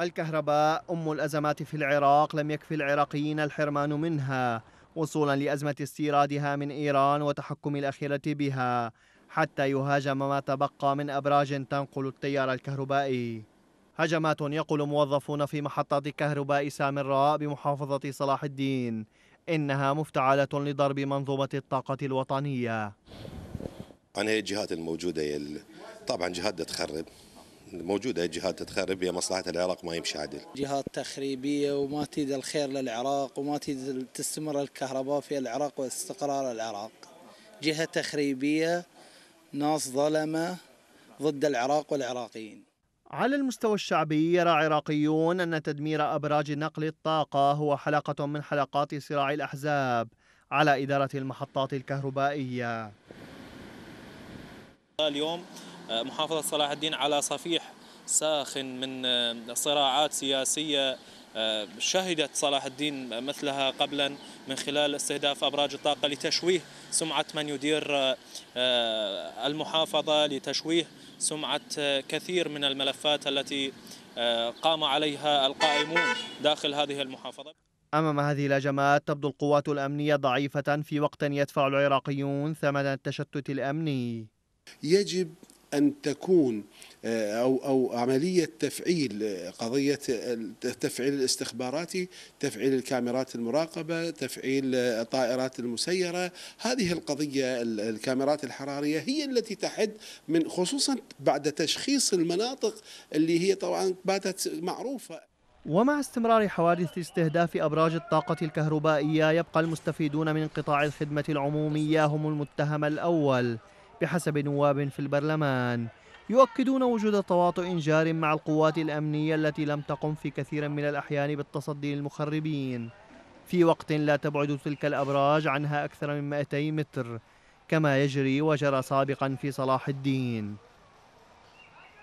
الكهرباء أم الأزمات في العراق لم يكفي العراقيين الحرمان منها وصولا لأزمة استيرادها من إيران وتحكم الأخيرة بها حتى يهاجم ما تبقى من أبراج تنقل التيار الكهربائي هجمات يقول موظفون في محطة كهرباء سامراء بمحافظة صلاح الدين إنها مفتعلة لضرب منظومة الطاقة الوطنية عن هي الجهات الموجودة طبعا جهات تخرب موجوده جهات تخرب هي مصلحه العراق ما يمشي عدل. جهات تخريبيه وما تيد الخير للعراق وما تيد تستمر الكهرباء في العراق واستقرار العراق. جهه تخريبيه ناس ظلمه ضد العراق والعراقيين. على المستوى الشعبي يرى عراقيون أن تدمير أبراج نقل الطاقة هو حلقة من حلقات صراع الأحزاب على إدارة المحطات الكهربائية اليوم آه، محافظة صلاح الدين على صفيح ساخن من آه، صراعات سياسية آه، شهدت صلاح الدين مثلها قبلا من خلال استهداف أبراج الطاقة لتشويه سمعة من يدير المحافظة لتشويه سمعة كثير من الملفات التي قام عليها القائمون داخل هذه المحافظة أمام هذه الهجمات تبدو القوات الأمنية ضعيفة في وقت يدفع العراقيون ثمن التشتت الأمني يجب أن تكون آه، أو أو عملية تفعيل آه، قضية آه، تفعيل الاستخباراتي، تفعيل الكاميرات المراقبة، تفعيل الطائرات المسيرة، هذه القضية الكاميرات الحرارية هي التي تحد من خصوصا بعد تشخيص المناطق اللي هي طبعا باتت معروفة ومع استمرار حوادث استهداف أبراج الطاقة الكهربائية يبقى المستفيدون من قطاع الخدمة العمومية هم المتهم الأول بحسب نواب في البرلمان يؤكدون وجود تواطؤ جار مع القوات الأمنية التي لم تقم في كثير من الأحيان بالتصدي للمخربين في وقت لا تبعد تلك الأبراج عنها أكثر من 200 متر كما يجري وجرى سابقا في صلاح الدين